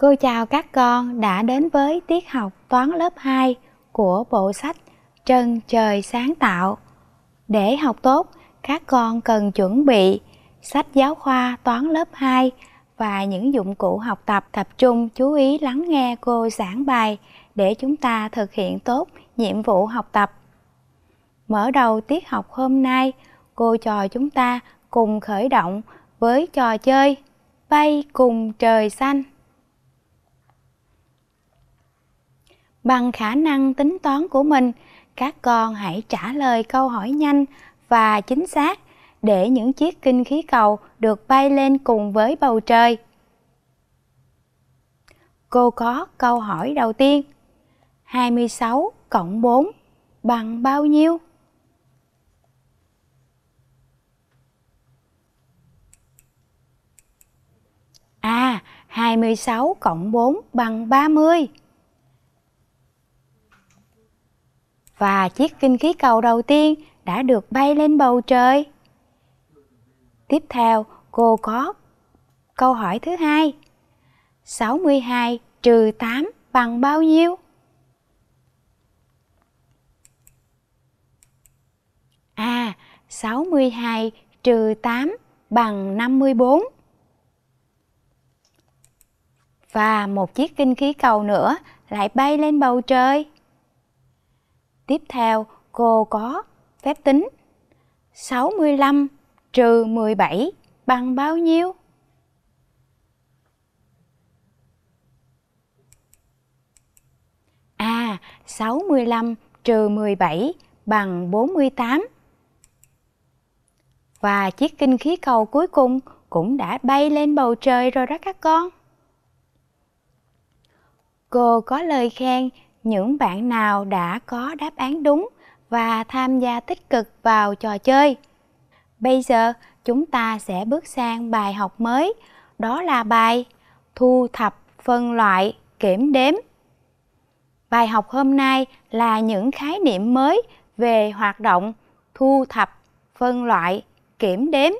Cô chào các con đã đến với tiết học toán lớp 2 của bộ sách Trân Trời Sáng Tạo. Để học tốt, các con cần chuẩn bị sách giáo khoa toán lớp 2 và những dụng cụ học tập tập trung chú ý lắng nghe cô giảng bài để chúng ta thực hiện tốt nhiệm vụ học tập. Mở đầu tiết học hôm nay, cô trò chúng ta cùng khởi động với trò chơi bay cùng trời xanh. Bằng khả năng tính toán của mình, các con hãy trả lời câu hỏi nhanh và chính xác để những chiếc kinh khí cầu được bay lên cùng với bầu trời. Cô có câu hỏi đầu tiên. 26 cộng 4 bằng bao nhiêu? À, 26 cộng 4 bằng 30. và chiếc kinh khí cầu đầu tiên đã được bay lên bầu trời. Tiếp theo, cô có câu hỏi thứ hai. 62 trừ 8 bằng bao nhiêu? À, 62 trừ 8 bằng 54. Và một chiếc kinh khí cầu nữa lại bay lên bầu trời. Tiếp theo, cô có phép tính 65 trừ 17 bằng bao nhiêu? À, 65 trừ 17 bằng 48. Và chiếc kinh khí cầu cuối cùng cũng đã bay lên bầu trời rồi đó các con. Cô có lời khen những bạn nào đã có đáp án đúng và tham gia tích cực vào trò chơi. Bây giờ chúng ta sẽ bước sang bài học mới, đó là bài thu thập, phân loại, kiểm đếm. Bài học hôm nay là những khái niệm mới về hoạt động thu thập, phân loại, kiểm đếm.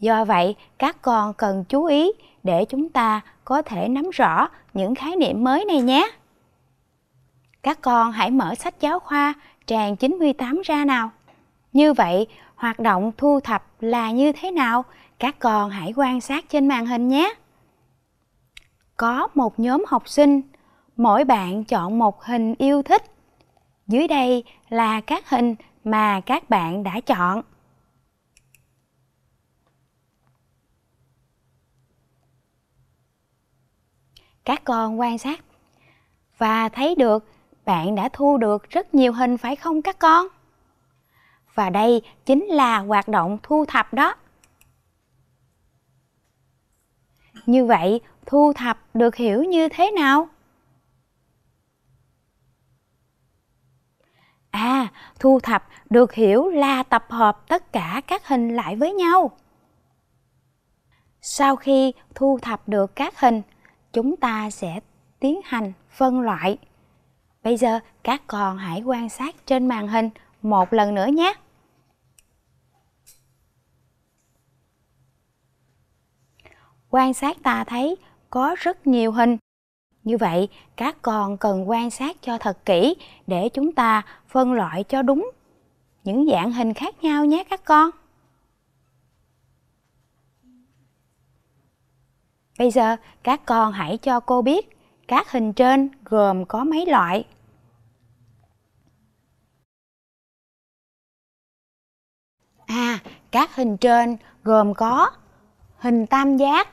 Do vậy, các con cần chú ý để chúng ta có thể nắm rõ những khái niệm mới này nhé. Các con hãy mở sách giáo khoa trang 98 ra nào. Như vậy, hoạt động thu thập là như thế nào? Các con hãy quan sát trên màn hình nhé. Có một nhóm học sinh, mỗi bạn chọn một hình yêu thích. Dưới đây là các hình mà các bạn đã chọn. Các con quan sát và thấy được bạn đã thu được rất nhiều hình phải không các con? Và đây chính là hoạt động thu thập đó. Như vậy, thu thập được hiểu như thế nào? À, thu thập được hiểu là tập hợp tất cả các hình lại với nhau. Sau khi thu thập được các hình, chúng ta sẽ tiến hành phân loại Bây giờ các con hãy quan sát trên màn hình một lần nữa nhé. Quan sát ta thấy có rất nhiều hình. Như vậy, các con cần quan sát cho thật kỹ để chúng ta phân loại cho đúng những dạng hình khác nhau nhé các con. Bây giờ các con hãy cho cô biết các hình trên gồm có mấy loại? À, các hình trên gồm có hình tam giác,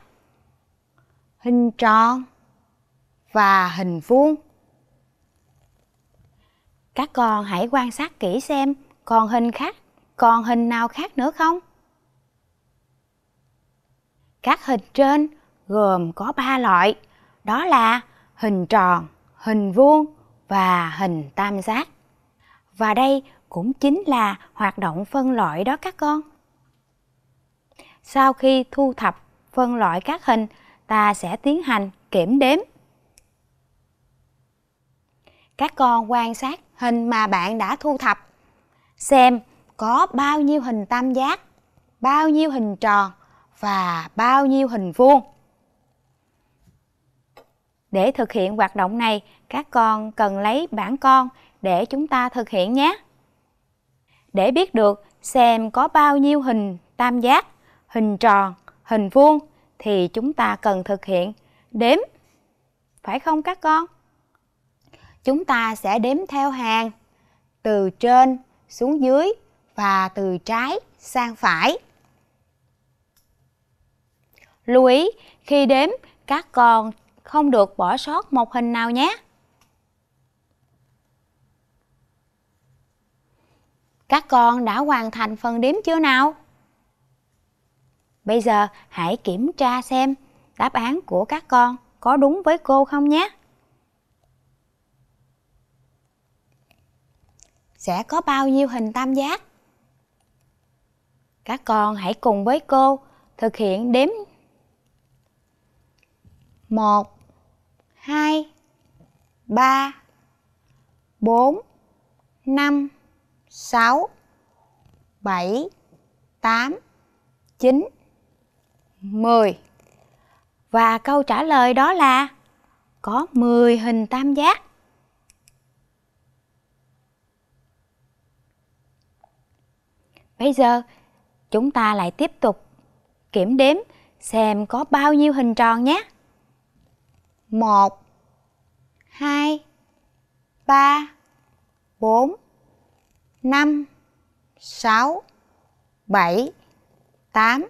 hình tròn và hình vuông. Các con hãy quan sát kỹ xem còn hình khác, còn hình nào khác nữa không? Các hình trên gồm có 3 loại, đó là hình tròn, hình vuông và hình tam giác. Và đây cũng chính là hoạt động phân loại đó các con. Sau khi thu thập phân loại các hình, ta sẽ tiến hành kiểm đếm. Các con quan sát hình mà bạn đã thu thập, xem có bao nhiêu hình tam giác, bao nhiêu hình tròn và bao nhiêu hình vuông. Để thực hiện hoạt động này, các con cần lấy bảng con để chúng ta thực hiện nhé. Để biết được xem có bao nhiêu hình tam giác, hình tròn, hình vuông thì chúng ta cần thực hiện đếm. Phải không các con? Chúng ta sẽ đếm theo hàng từ trên xuống dưới và từ trái sang phải. Lưu ý khi đếm các con không được bỏ sót một hình nào nhé. Các con đã hoàn thành phần đếm chưa nào? Bây giờ hãy kiểm tra xem đáp án của các con có đúng với cô không nhé. Sẽ có bao nhiêu hình tam giác? Các con hãy cùng với cô thực hiện đếm 1 2 3 4 5 6 7 8 9 10 Và câu trả lời đó là có 10 hình tam giác. Bây giờ chúng ta lại tiếp tục kiểm đếm xem có bao nhiêu hình tròn nhé một hai ba bốn năm sáu bảy tám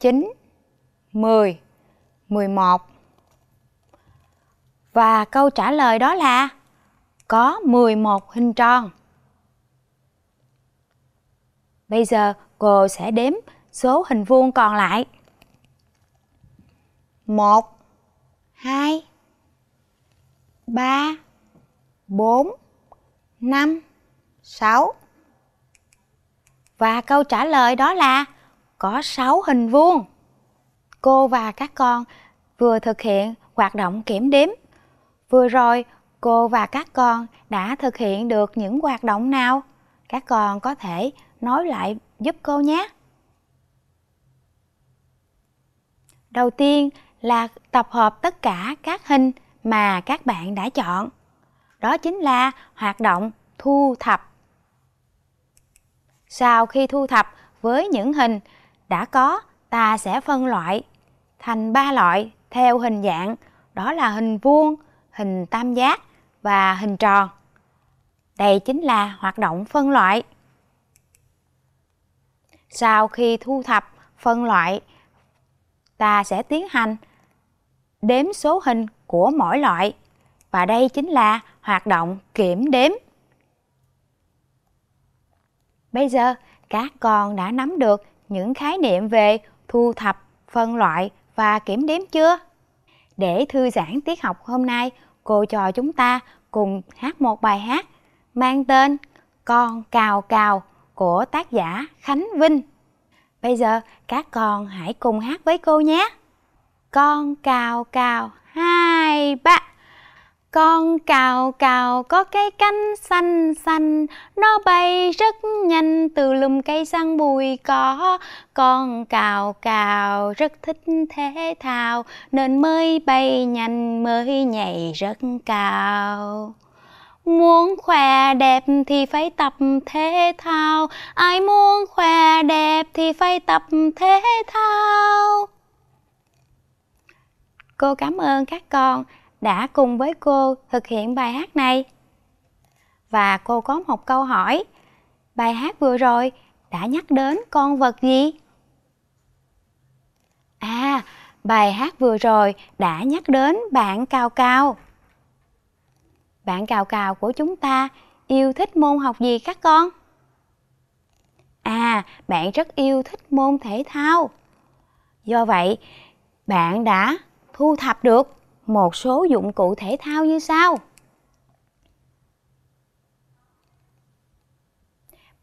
chín mười mười một Và câu trả lời đó là có mười một hình tròn. Bây giờ cô sẽ đếm số hình vuông còn lại. một 2 3 4 5 6 Và câu trả lời đó là có 6 hình vuông. Cô và các con vừa thực hiện hoạt động kiểm đếm. Vừa rồi, cô và các con đã thực hiện được những hoạt động nào? Các con có thể nói lại giúp cô nhé. Đầu tiên là tập hợp tất cả các hình mà các bạn đã chọn. Đó chính là hoạt động thu thập. Sau khi thu thập với những hình đã có, ta sẽ phân loại thành ba loại theo hình dạng, đó là hình vuông, hình tam giác và hình tròn. Đây chính là hoạt động phân loại. Sau khi thu thập, phân loại ta sẽ tiến hành đếm số hình của mỗi loại và đây chính là hoạt động kiểm đếm. Bây giờ các con đã nắm được những khái niệm về thu thập, phân loại và kiểm đếm chưa? Để thư giãn tiết học hôm nay, cô trò chúng ta cùng hát một bài hát mang tên Con Cào Cào của tác giả Khánh Vinh. Bây giờ các con hãy cùng hát với cô nhé. Con cào cào hai ba. Con cào cào có cái cánh xanh xanh, nó bay rất nhanh từ lùm cây sang bụi cỏ. Con cào cào rất thích thể thao, nên mới bay nhanh mới nhảy rất cao. Muốn khỏe đẹp thì phải tập thể thao Ai muốn khỏe đẹp thì phải tập thể thao Cô cảm ơn các con đã cùng với cô thực hiện bài hát này Và cô có một câu hỏi Bài hát vừa rồi đã nhắc đến con vật gì? À, bài hát vừa rồi đã nhắc đến bạn Cao Cao bạn cào cào của chúng ta yêu thích môn học gì các con? À, bạn rất yêu thích môn thể thao. Do vậy, bạn đã thu thập được một số dụng cụ thể thao như sau.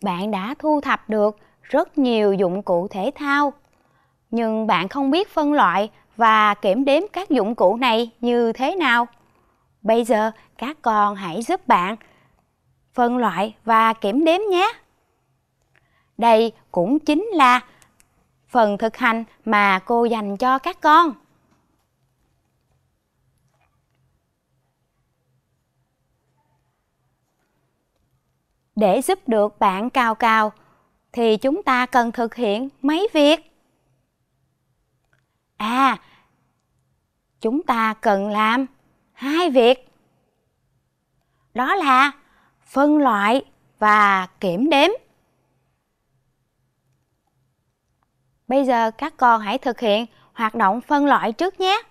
Bạn đã thu thập được rất nhiều dụng cụ thể thao, nhưng bạn không biết phân loại và kiểm đếm các dụng cụ này như thế nào. Bây giờ các con hãy giúp bạn phân loại và kiểm đếm nhé. Đây cũng chính là phần thực hành mà cô dành cho các con. Để giúp được bạn cao cao thì chúng ta cần thực hiện mấy việc? À, chúng ta cần làm hai việc đó là phân loại và kiểm đếm bây giờ các con hãy thực hiện hoạt động phân loại trước nhé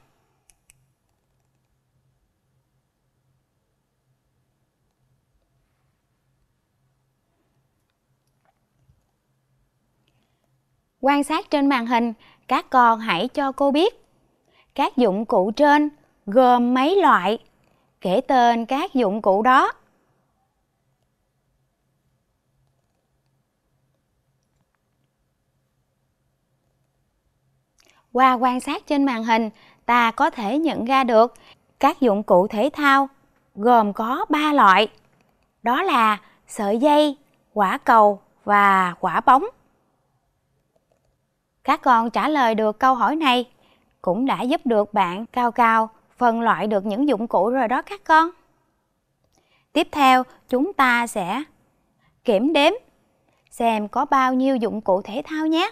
quan sát trên màn hình các con hãy cho cô biết các dụng cụ trên gồm mấy loại, kể tên các dụng cụ đó. Qua quan sát trên màn hình, ta có thể nhận ra được các dụng cụ thể thao gồm có ba loại. Đó là sợi dây, quả cầu và quả bóng. Các con trả lời được câu hỏi này cũng đã giúp được bạn Cao Cao phân loại được những dụng cụ rồi đó các con. Tiếp theo, chúng ta sẽ kiểm đếm xem có bao nhiêu dụng cụ thể thao nhé.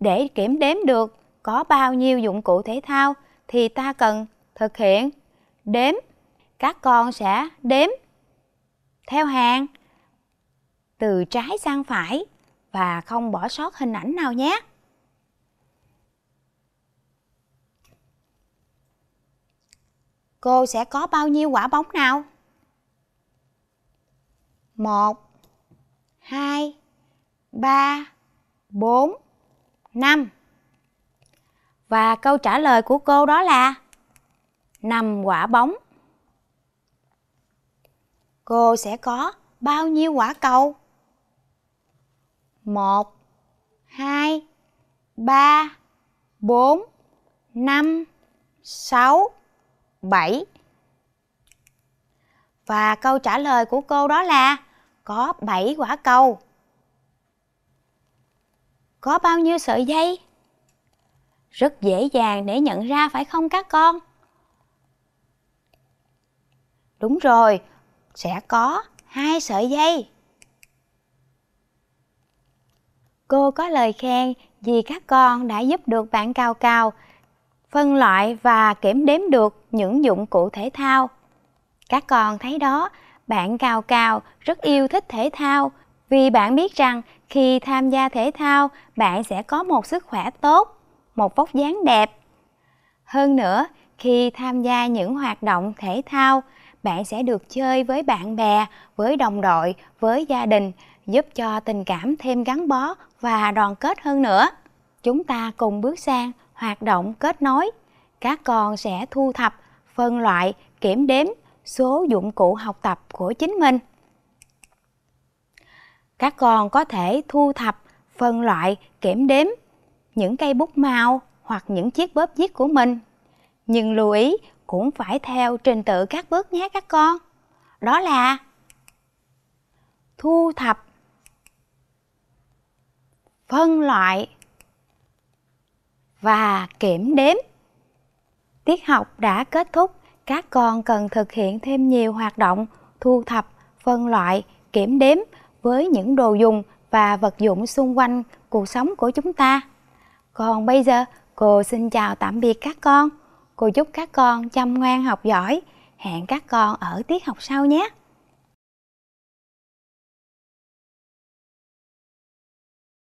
Để kiểm đếm được có bao nhiêu dụng cụ thể thao thì ta cần thực hiện đếm. Các con sẽ đếm theo hàng từ trái sang phải và không bỏ sót hình ảnh nào nhé. cô sẽ có bao nhiêu quả bóng nào? một hai ba bốn năm Và câu trả lời của cô đó là năm quả bóng. Cô sẽ có bao nhiêu quả cầu? một hai ba bốn năm sáu 7. Và câu trả lời của cô đó là có 7 quả cầu. Có bao nhiêu sợi dây? Rất dễ dàng để nhận ra phải không các con? Đúng rồi, sẽ có hai sợi dây. Cô có lời khen vì các con đã giúp được bạn Cao Cao phân loại và kiểm đếm được những dụng cụ thể thao. Các con thấy đó, bạn Cao Cao rất yêu thích thể thao vì bạn biết rằng khi tham gia thể thao, bạn sẽ có một sức khỏe tốt, một vóc dáng đẹp. Hơn nữa, khi tham gia những hoạt động thể thao, bạn sẽ được chơi với bạn bè, với đồng đội, với gia đình, giúp cho tình cảm thêm gắn bó và đoàn kết hơn nữa. Chúng ta cùng bước sang hoạt động kết nối. Các con sẽ thu thập, phân loại, kiểm đếm số dụng cụ học tập của chính mình. Các con có thể thu thập, phân loại, kiểm đếm những cây bút màu hoặc những chiếc bóp viết của mình. Nhưng lưu ý cũng phải theo trình tự các bước nhé các con. Đó là thu thập, phân loại, và kiểm đếm. Tiết học đã kết thúc, các con cần thực hiện thêm nhiều hoạt động thu thập, phân loại, kiểm đếm với những đồ dùng và vật dụng xung quanh cuộc sống của chúng ta. Còn bây giờ, cô xin chào tạm biệt các con. Cô chúc các con chăm ngoan học giỏi. Hẹn các con ở tiết học sau nhé.